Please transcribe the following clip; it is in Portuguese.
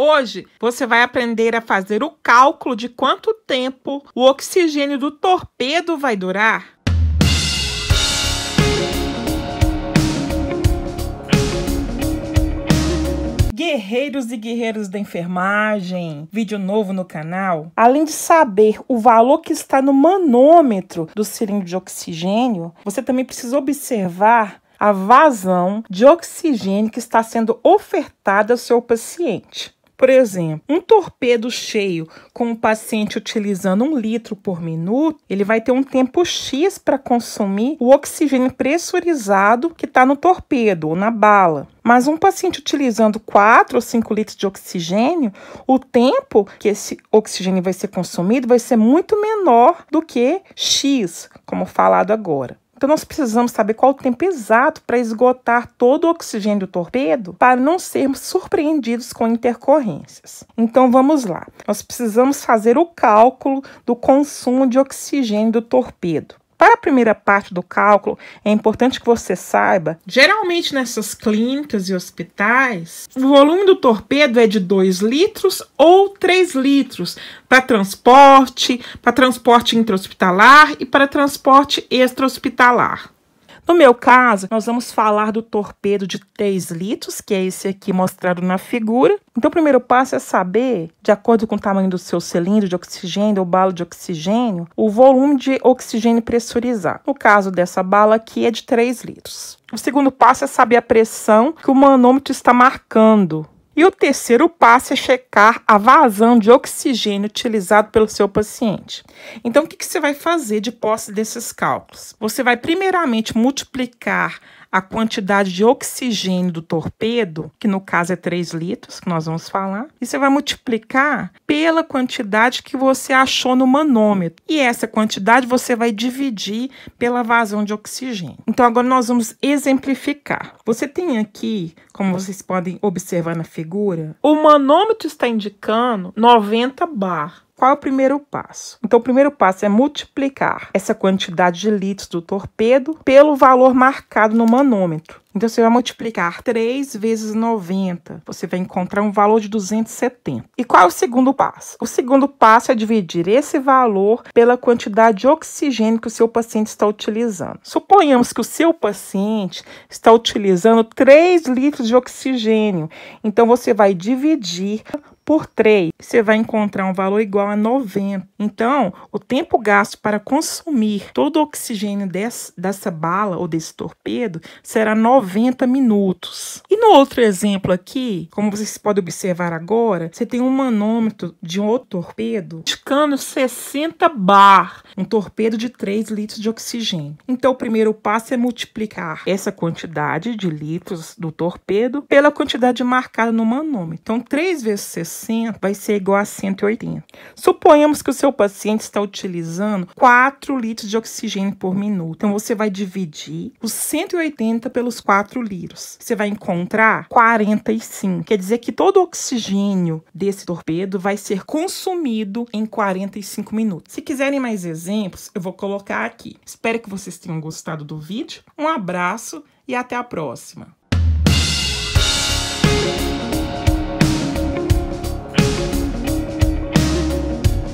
Hoje você vai aprender a fazer o cálculo de quanto tempo o oxigênio do torpedo vai durar. Guerreiros e guerreiros da enfermagem, vídeo novo no canal. Além de saber o valor que está no manômetro do cilindro de oxigênio, você também precisa observar a vazão de oxigênio que está sendo ofertada ao seu paciente. Por exemplo, um torpedo cheio com o paciente utilizando um litro por minuto, ele vai ter um tempo X para consumir o oxigênio pressurizado que está no torpedo ou na bala. Mas um paciente utilizando 4 ou 5 litros de oxigênio, o tempo que esse oxigênio vai ser consumido vai ser muito menor do que X, como falado agora. Então, nós precisamos saber qual o tempo exato para esgotar todo o oxigênio do torpedo para não sermos surpreendidos com intercorrências. Então, vamos lá. Nós precisamos fazer o cálculo do consumo de oxigênio do torpedo. Para a primeira parte do cálculo, é importante que você saiba, geralmente nessas clínicas e hospitais, o volume do torpedo é de 2 litros ou 3 litros para transporte, para transporte intra-hospitalar e para transporte extra-hospitalar. No meu caso, nós vamos falar do torpedo de 3 litros, que é esse aqui mostrado na figura. Então, o primeiro passo é saber, de acordo com o tamanho do seu cilindro de oxigênio ou bala de oxigênio, o volume de oxigênio pressurizado. No caso dessa bala aqui, é de 3 litros. O segundo passo é saber a pressão que o manômetro está marcando e o terceiro passo é checar a vazão de oxigênio utilizado pelo seu paciente. Então, o que, que você vai fazer de posse desses cálculos? Você vai primeiramente multiplicar a quantidade de oxigênio do torpedo, que no caso é 3 litros, que nós vamos falar, e você vai multiplicar pela quantidade que você achou no manômetro. E essa quantidade você vai dividir pela vazão de oxigênio. Então, agora nós vamos exemplificar. Você tem aqui, como vocês podem observar na figura, o manômetro está indicando 90 bar. Qual é o primeiro passo? Então, o primeiro passo é multiplicar essa quantidade de litros do torpedo pelo valor marcado no manômetro. Então, você vai multiplicar 3 vezes 90. Você vai encontrar um valor de 270. E qual é o segundo passo? O segundo passo é dividir esse valor pela quantidade de oxigênio que o seu paciente está utilizando. Suponhamos que o seu paciente está utilizando 3 litros de oxigênio. Então, você vai dividir por 3, você vai encontrar um valor igual a 90. Então, o tempo gasto para consumir todo o oxigênio dessa, dessa bala ou desse torpedo será 90 minutos. E no outro exemplo aqui, como vocês podem observar agora, você tem um manômetro de um outro torpedo indicando 60 bar, um torpedo de 3 litros de oxigênio. Então, o primeiro passo é multiplicar essa quantidade de litros do torpedo pela quantidade marcada no manômetro. Então, 3 vezes 60 vai ser igual a 180. Suponhamos que o seu paciente está utilizando 4 litros de oxigênio por minuto. Então, você vai dividir os 180 pelos 4 litros. Você vai encontrar 45. Quer dizer que todo o oxigênio desse torpedo vai ser consumido em 45 minutos. Se quiserem mais exemplos, eu vou colocar aqui. Espero que vocês tenham gostado do vídeo. Um abraço e até a próxima!